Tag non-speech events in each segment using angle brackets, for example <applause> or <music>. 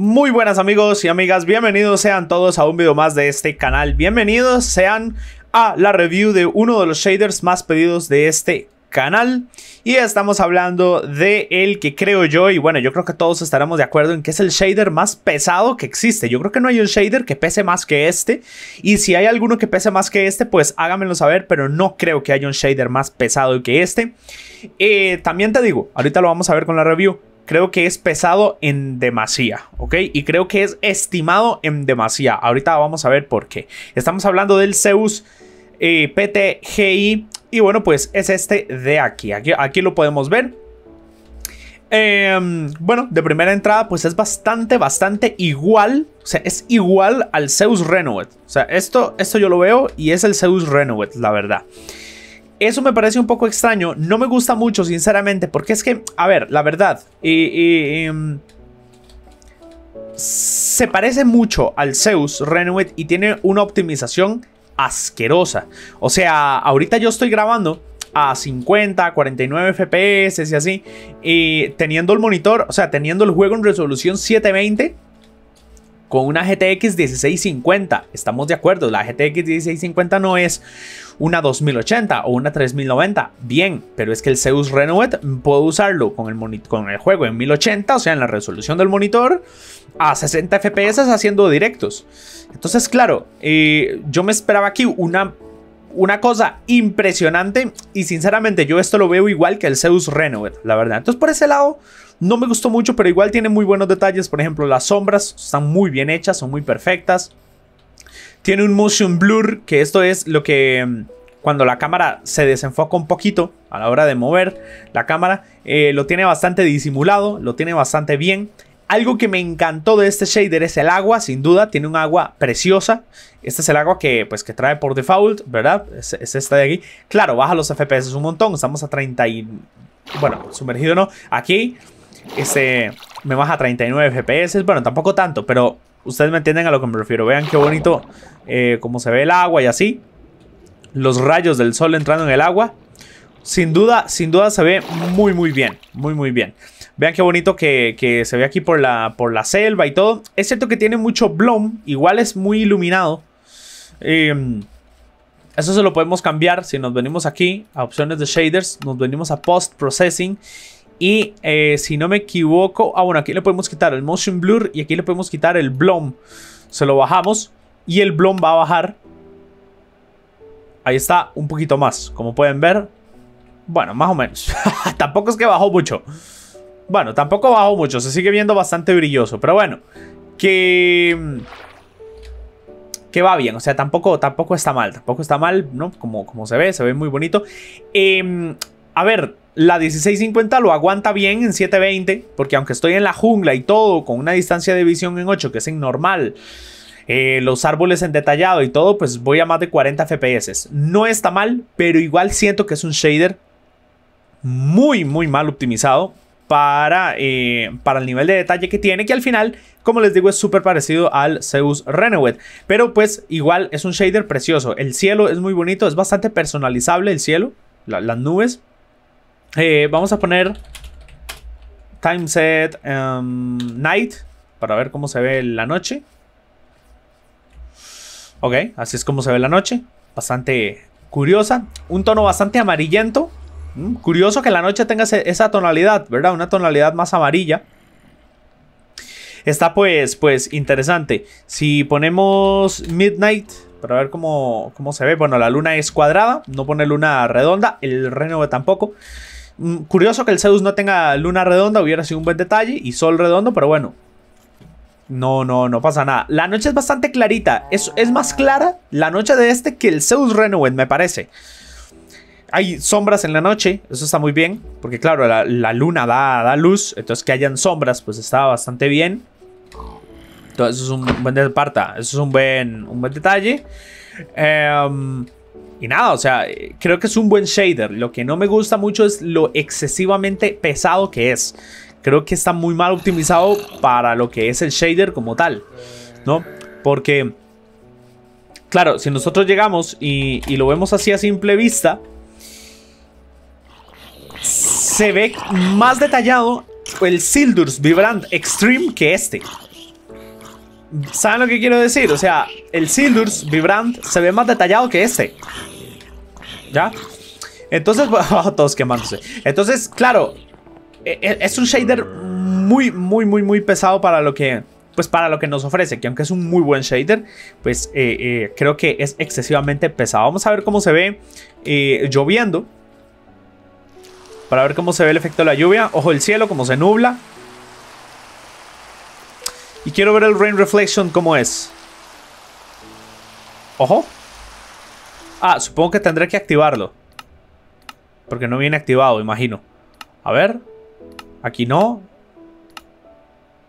Muy buenas amigos y amigas, bienvenidos sean todos a un video más de este canal. Bienvenidos sean a la review de uno de los shaders más pedidos de este canal y estamos hablando de el que creo yo y bueno yo creo que todos estaremos de acuerdo en que es el shader más pesado que existe yo creo que no hay un shader que pese más que este y si hay alguno que pese más que este pues háganmelo saber pero no creo que haya un shader más pesado que este eh, también te digo ahorita lo vamos a ver con la review creo que es pesado en demasía, ¿ok? Y creo que es estimado en demasía. Ahorita vamos a ver por qué. Estamos hablando del Zeus eh, PTGI. Y bueno, pues es este de aquí. Aquí, aquí lo podemos ver. Em, bueno, de primera entrada, pues es bastante, bastante igual. O sea, es igual al Zeus Renouette. O sea, esto, esto yo lo veo y es el Zeus Renowet, la verdad. Eso me parece un poco extraño. No me gusta mucho, sinceramente, porque es que, a ver, la verdad, em, se parece mucho al Zeus Renewed y tiene una optimización asquerosa. O sea, ahorita yo estoy grabando a 50, 49 FPS y así, y teniendo el monitor, o sea, teniendo el juego en resolución 720 con una GTX 1650. Estamos de acuerdo, la GTX 1650 no es una 2080 o una 3090. Bien, pero es que el Zeus Renovate mm, puedo usarlo con el, con el juego en 1080, o sea, en la resolución del monitor, a 60 FPS haciendo directos. Entonces, claro, eh, yo me esperaba aquí una una cosa impresionante y sinceramente yo esto lo veo igual que el Zeus Renovate, la verdad. Entonces por ese lado no me gustó mucho, pero igual tiene muy buenos detalles. Por ejemplo, las sombras están muy bien hechas, son muy perfectas. Tiene un motion blur, que esto es lo que mm, cuando la cámara se desenfoca un poquito a la hora de mover la cámara, eh, lo tiene bastante disimulado, lo tiene bastante bien. Algo que me encantó de este shader es el agua, sin duda, tiene un agua preciosa. Este es el agua que, pues, que trae por default, ¿verdad? Es, es esta de aquí. Claro, baja los FPS un montón, estamos a 30 y... Bueno, sumergido no. Aquí ese me baja 39 FPS. Bueno, tampoco tanto, pero ustedes me entienden a lo que me refiero. Vean qué bonito como eh, cómo se ve el agua y así. Los rayos del sol entrando en el agua. Sin duda, sin duda se ve muy, muy bien. Muy, muy bien. Vean qué bonito que, se ve aquí por la, por la selva y todo. Es cierto que tiene mucho bloom Igual es muy iluminado. Em, eso se lo podemos cambiar si nos venimos aquí a opciones de shaders, nos venimos a post processing y eh, si no me equivoco, ah bueno, aquí le podemos quitar el motion blur y aquí le podemos quitar el blom. Se lo bajamos y el blom va a bajar. Ahí está, un poquito más, como pueden ver. Bueno, más o menos. <laughs> tampoco es que bajó mucho. Bueno, tampoco bajó mucho, se sigue viendo bastante brilloso, pero bueno, que mm, que va bien, o sea, tampoco, tampoco está mal, tampoco está mal, ¿no? Como, como se ve, se ve muy bonito. Em, a ver, la 1650 lo aguanta bien en 720, porque aunque estoy en la jungla y todo, con una distancia de visión en 8, que es en normal, eh, los árboles en detallado y todo, pues voy a más de 40 FPS. No está mal, pero igual siento que es un shader muy, muy mal optimizado para, eh, para el nivel de detalle que tiene, que al final, como les digo, es súper parecido al Zeus Renewed. Pero pues igual es un shader precioso. El cielo es muy bonito, es bastante personalizable el cielo, las nubes vamos a poner time set em, night para ver cómo se ve la noche. Ok, así es como se ve la noche. Bastante curiosa. Un tono bastante amarillento. Mm, curioso que la noche tenga esa tonalidad, ¿verdad? Una tonalidad más amarilla. Está pues, pues interesante. Si ponemos midnight para ver cómo, cómo se ve. Bueno, la luna es cuadrada. No pone luna redonda. El reno tampoco. Mm, curioso que el Zeus no tenga luna redonda, hubiera sido un buen detalle, y sol redondo, pero bueno. No, no, no pasa nada. La noche es bastante clarita. Es, más clara la noche de este que el Zeus Renewed, me parece. Hay sombras en la noche, eso está muy bien, porque claro, la, luna da, luz, entonces que hayan sombras, pues está bastante bien. Entonces, eso es un buen, eso es un buen, un buen detalle. Em, y nada, o sea, creo que es un buen shader. Lo que no me gusta mucho es lo excesivamente pesado que es. Creo que está muy mal optimizado para lo que es el shader como tal, ¿no? Porque, claro, si nosotros llegamos y, lo vemos así a simple vista, se ve más detallado el Sildur's Vibrant Extreme que este. ¿Saben lo que quiero decir? O sea, el Sildurs Vibrant se ve más detallado que este. ¿Ya? Entonces, <laughs> todos quemándose. Entonces, claro, e, e, es un shader muy, muy, muy, muy pesado para lo que... Pues para lo que nos ofrece, que aunque es un muy buen shader, pues eh, eh, creo que es excesivamente pesado. Vamos a ver cómo se ve eh, lloviendo. Para ver cómo se ve el efecto de la lluvia. Ojo el cielo, como se nubla. Y quiero ver el Rain Reflection cómo es. Ojo. Ah, supongo que tendré que activarlo. Porque no viene activado, imagino. A ver. Aquí no.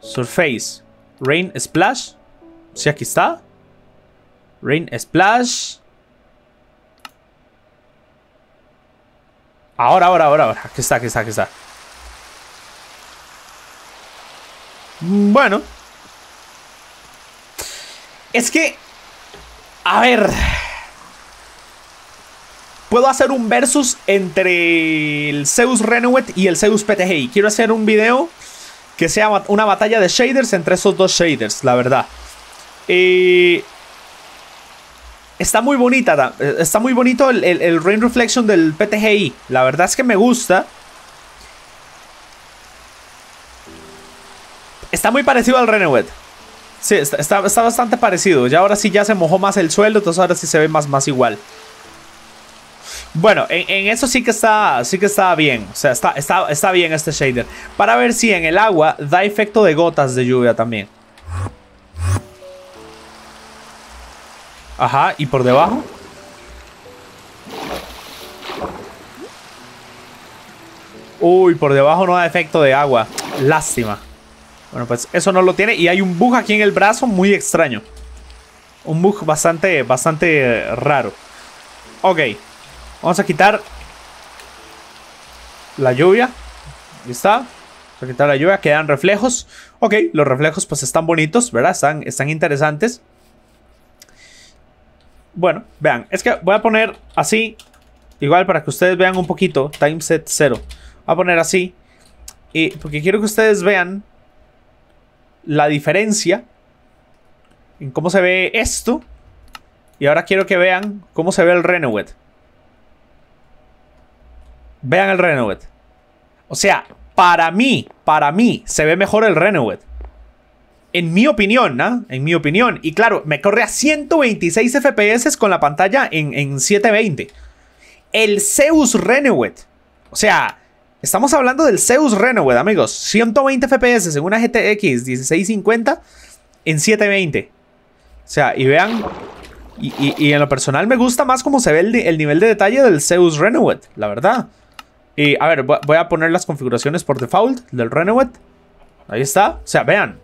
Surface. Rain Splash. Sí, aquí está. Rain Splash. Ahora, ahora, ahora, ahora. Aquí está, aquí está, aquí está. Bueno. Es que... A ver... Puedo hacer un versus entre el Zeus Renewet y el Zeus PTGI. Quiero hacer un video que sea una batalla de shaders entre esos dos shaders, la verdad. Eh, está muy bonita, eh, está muy bonito el, el, Rain Reflection del PTGI. La verdad es que me gusta. Está muy parecido al Renewet. Sí, está, bastante parecido. Ya ahora sí ya se mojó más el suelo, entonces ahora sí se ve más, más igual. Bueno, en, eso sí que está, sí que está bien. O sea, está, está, está bien este shader. Para ver si en el agua da efecto de gotas de lluvia también. Ajá, ¿y por debajo? Uy, por debajo no da efecto de agua. Lástima. Bueno, pues eso no lo tiene. Y hay un bug aquí en el brazo muy extraño. Un bug bastante, bastante raro. Ok. Vamos a quitar la lluvia. Ahí está. Vamos a quitar la lluvia. Quedan reflejos. Ok, los reflejos pues están bonitos, ¿verdad? Están, están interesantes. Bueno, vean. Es que voy a poner así. Igual para que ustedes vean un poquito. Time set 0. Voy a poner así. Y porque quiero que ustedes vean la diferencia en cómo se ve esto. Y ahora quiero que vean cómo se ve el Renewed Vean el Renewed O sea, para mí, para mí, se ve mejor el Renewed En mi opinión, ¿no? ¿ah? En mi opinión. Y claro, me corre a 126 FPS con la pantalla en, en 720. El Zeus Renewed O sea, Estamos hablando del Zeus Renowed, amigos. 120 FPS en una GTX 1650 en 720. O sea, y vean... Y, en lo personal me gusta más cómo se ve el, nivel de detalle del Zeus Renowet, la verdad. Y a ver, voy a poner las configuraciones por default del Renewed. Ahí está. O sea, vean.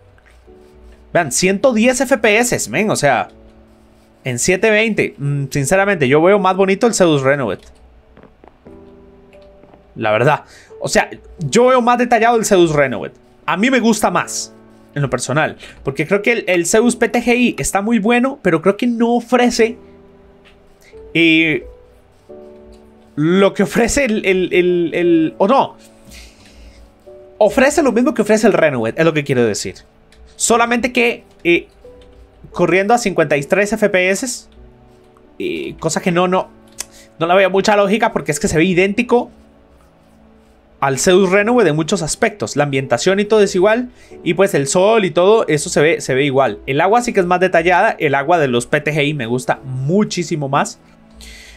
Vean, 110 FPS, men. O sea, en 720. Mm, sinceramente, yo veo más bonito el Zeus Renowet la verdad. O sea, yo veo más detallado el Zeus Renewed A mí me gusta más, en lo personal, porque creo que el, CEDUS Zeus PTGI está muy bueno, pero creo que no ofrece eh, lo que ofrece el... el, o no, ofrece lo mismo que ofrece el Renewed es lo que quiero decir. Solamente que eh, corriendo a 53 FPS, eh, cosa que no, no, no la veo mucha lógica porque es que se ve idéntico al Zeus Renove de muchos aspectos. La ambientación y todo es igual. Y pues el sol y todo, eso se ve, se ve igual. El agua sí que es más detallada. El agua de los PTGI me gusta muchísimo más.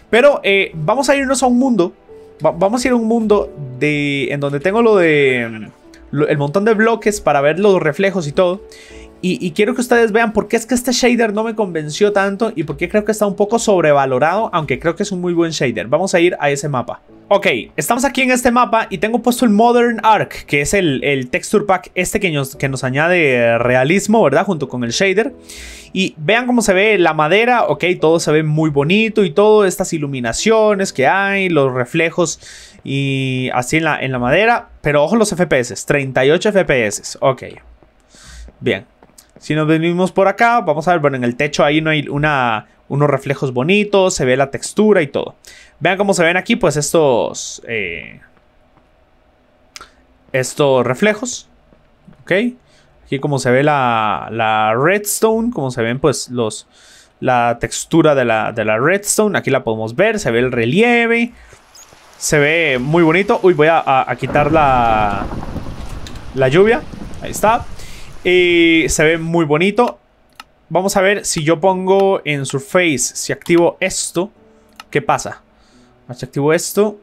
Pero eh, vamos a irnos a un mundo. vamos a ir a un mundo de, en donde tengo lo de... Mm, el montón de bloques para ver los reflejos y todo. Y, quiero que ustedes vean por qué es que este shader no me convenció tanto y por qué creo que está un poco sobrevalorado, aunque creo que es un muy buen shader. Vamos a ir a ese mapa. Ok, estamos aquí en este mapa y tengo puesto el Modern Arc, que es el, texture pack este que nos, que nos añade realismo, ¿verdad? Junto con el shader. Y vean cómo se ve la madera, ok, todo se ve muy bonito y todas estas iluminaciones que hay, los reflejos y así en la, en la madera. Pero ojo los FPS, 38 FPS, ok. Bien, si nos venimos por acá, vamos a ver, bueno, en el techo ahí no hay unos reflejos bonitos, se ve la textura y todo. Vean cómo se ven aquí, pues estos, eh, estos reflejos, ¿ok? Aquí como se ve la, redstone, como se ven pues los, la textura de la, redstone, aquí la podemos ver, se ve el relieve, se ve muy bonito. Uy, voy a, quitar la, la lluvia, ahí está se ve muy bonito. Vamos a ver si yo pongo en Surface, si activo esto, ¿qué pasa? Si activo esto...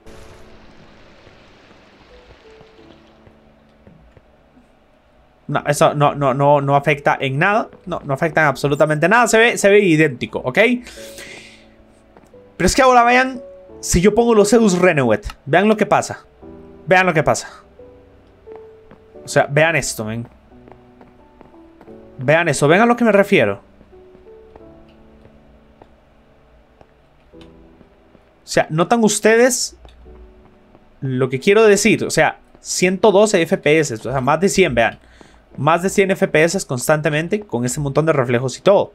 No, eso no, no, no, no afecta en nada. No, no afecta en absolutamente nada. Se ve, se ve idéntico, ¿ok? Pero es que ahora vean si yo pongo los Zeus Renewed Vean lo que pasa. Vean lo que pasa. O sea, vean esto, ven. Vean eso, vean a lo que me refiero. O sea, notan ustedes lo que quiero decir. O sea, 112 FPS, o sea, más de 100, vean. Más de 100 FPS constantemente con ese montón de reflejos y todo.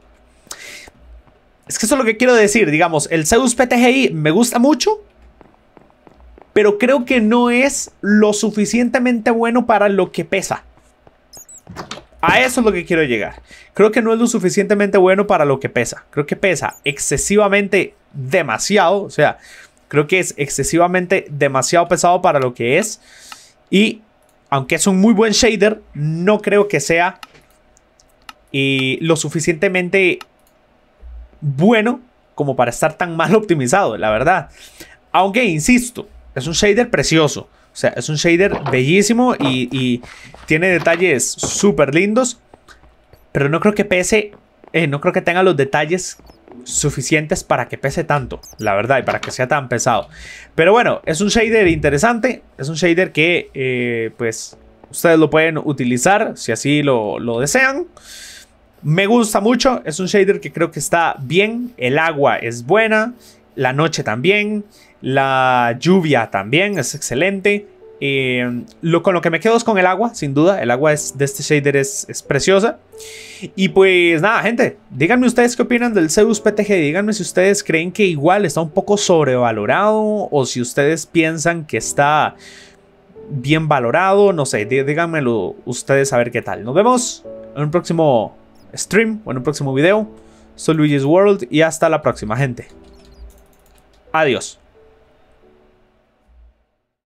Es que eso es lo que quiero decir. Digamos, el Zeus PTGI me gusta mucho, pero creo que no es lo suficientemente bueno para lo que pesa. A eso es lo que quiero llegar. Creo que no es lo suficientemente bueno para lo que pesa. Creo que pesa excesivamente demasiado. O sea, creo que es excesivamente demasiado pesado para lo que es. Y aunque es un muy buen shader, no creo que sea eh, lo suficientemente bueno como para estar tan mal optimizado, la verdad. Aunque, insisto, es un shader precioso. O sea, es un shader bellísimo y, tiene detalles súper lindos. Pero no creo que pese, eh, no creo que tenga los detalles suficientes para que pese tanto, la verdad, y para que sea tan pesado. Pero bueno, es un shader interesante, es un shader que eh, pues ustedes lo pueden utilizar si así lo desean. Me gusta mucho, es un shader que creo que está bien, el agua es buena, la noche también, la lluvia también es excelente. Eh, lo, con lo que me quedo es con el agua, sin duda. El agua de este shader es, es, preciosa. Y pues nada, gente, díganme ustedes qué opinan del Zeus PTG. Díganme si ustedes creen que igual está un poco sobrevalorado o si ustedes piensan que está bien valorado. No sé, díganmelo ustedes a ver qué tal. Nos vemos en un próximo stream o en un próximo video. Soy Luigi's World y hasta la próxima, gente. Adiós.